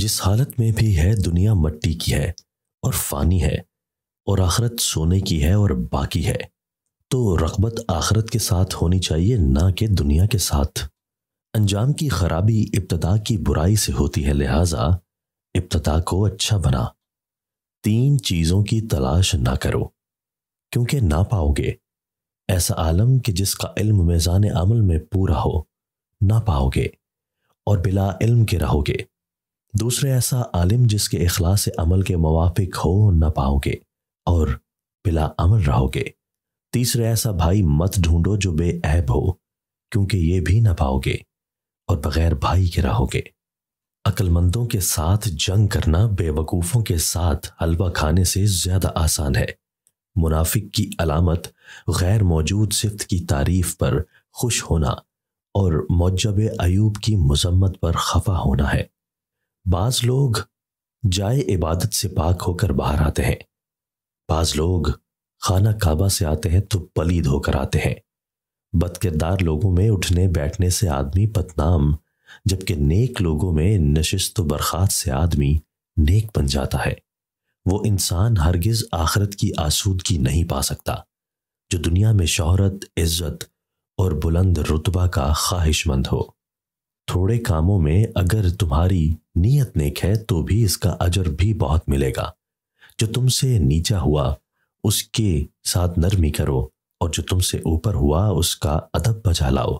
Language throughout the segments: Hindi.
जिस हालत में भी है दुनिया मट्टी की है और फानी है और आखरत सोने की है और बाकी है तो रगबत आखरत के साथ होनी चाहिए ना कि दुनिया के साथ अंजाम की खराबी इब्तदा की बुराई से होती है लिहाजा इब्तदा को अच्छा बना तीन चीज़ों की तलाश ना करो क्योंकि ना पाओगे ऐसा आलम कि जिसका इल्म मेज़ान अमल में पूरा हो ना पाओगे और बिला इल्म के रहोगे दूसरे ऐसा आलिम जिसके अखलास अमल के मवाफिक हो न पाओगे और बिला अमल रहोगे तीसरे ऐसा भाई मत ढूंढो जो बेऐब हो क्योंकि ये भी ना पाओगे और बगैर भाई के रहोगे अक्लमंदों के साथ जंग करना बेवकूफ़ों के साथ हलवा खाने से ज़्यादा आसान है मुनाफिक की अलामत गैर मौजूद सिफ्त की तारीफ पर खुश होना और मौजब अयूब की मजम्मत पर खफा होना है बाज लोग जाए इबादत से पाक होकर बाहर आते हैं बाज लोग खाना काबा से आते हैं तो पलीद होकर आते हैं बदकिरदार लोगों में उठने बैठने से आदमी बदनाम जबकि नेक लोगों में नशस्त बरखात से आदमी नेक बन जाता है वो इंसान हरगिज आखरत की आसूदगी नहीं पा सकता जो दुनिया में शहरत इज्जत और बुलंद रुतबा का ख्वाहिशमंद हो थोड़े कामों में अगर तुम्हारी नीयत नेक है तो भी इसका अजर भी बहुत मिलेगा जो तुमसे नीचा हुआ उसके साथ नरमी करो और जो तुमसे ऊपर हुआ उसका अदब बजा लाओ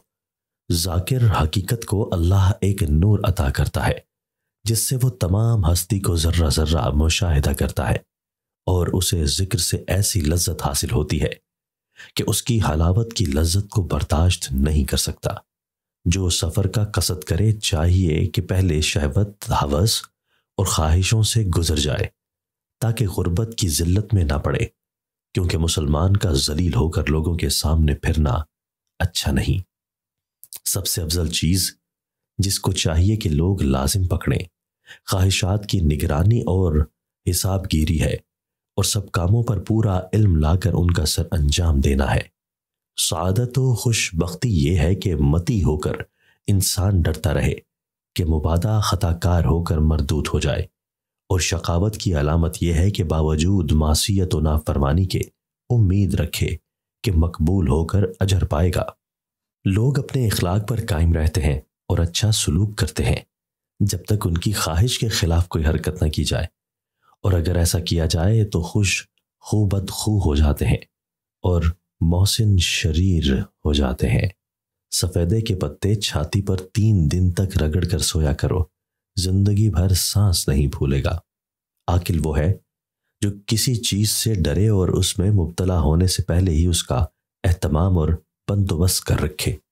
जाकिर हकीकत को अल्लाह एक नूर अता करता है जिससे वो तमाम हस्ती को जर्रा जर्रा मुशाहिदा करता है और उसे जिक्र से ऐसी लज्जत हासिल होती है कि उसकी हलावत की लज्जत को बर्दाश्त नहीं कर सकता जो सफ़र का कसद करे चाहिए कि पहले शहवत हवस और ख्वाहिशों से गुजर जाए ताकि गुर्बत की जिल्लत में ना पड़े क्योंकि मुसलमान का जलील होकर लोगों के सामने फिरना अच्छा नहीं सबसे अफजल चीज़ जिसको चाहिए कि लोग लाजिम पकड़ें ख्वाहिशात की निगरानी और हिसाब गिरी है और सब कामों पर पूरा इल्म लाकर उनका सर अंजाम देना है सादत व खुशबख्ती ये है कि मती होकर इंसान डरता रहे कि मुबादा खताकार होकर मरदूत हो जाए और शकावत की अलामत यह है कि बावजूद मासीत व नाफरमानी के उम्मीद रखे कि मकबूल होकर अजर पाएगा लोग अपने इखलाक पर कायम रहते हैं और अच्छा सलूक करते हैं जब तक उनकी ख्वाहिश के खिलाफ कोई हरकत न की जाए और अगर ऐसा किया जाए तो खुश खूबद खू हो जाते हैं और मोहसिन शरीर हो जाते हैं सफेदे के पत्ते छाती पर तीन दिन तक रगड़ कर सोया करो जिंदगी भर सांस नहीं भूलेगा आकिल वो है जो किसी चीज से डरे और उसमें मुबतला होने से पहले ही उसका एहतमाम और बंदोबस्त कर रखे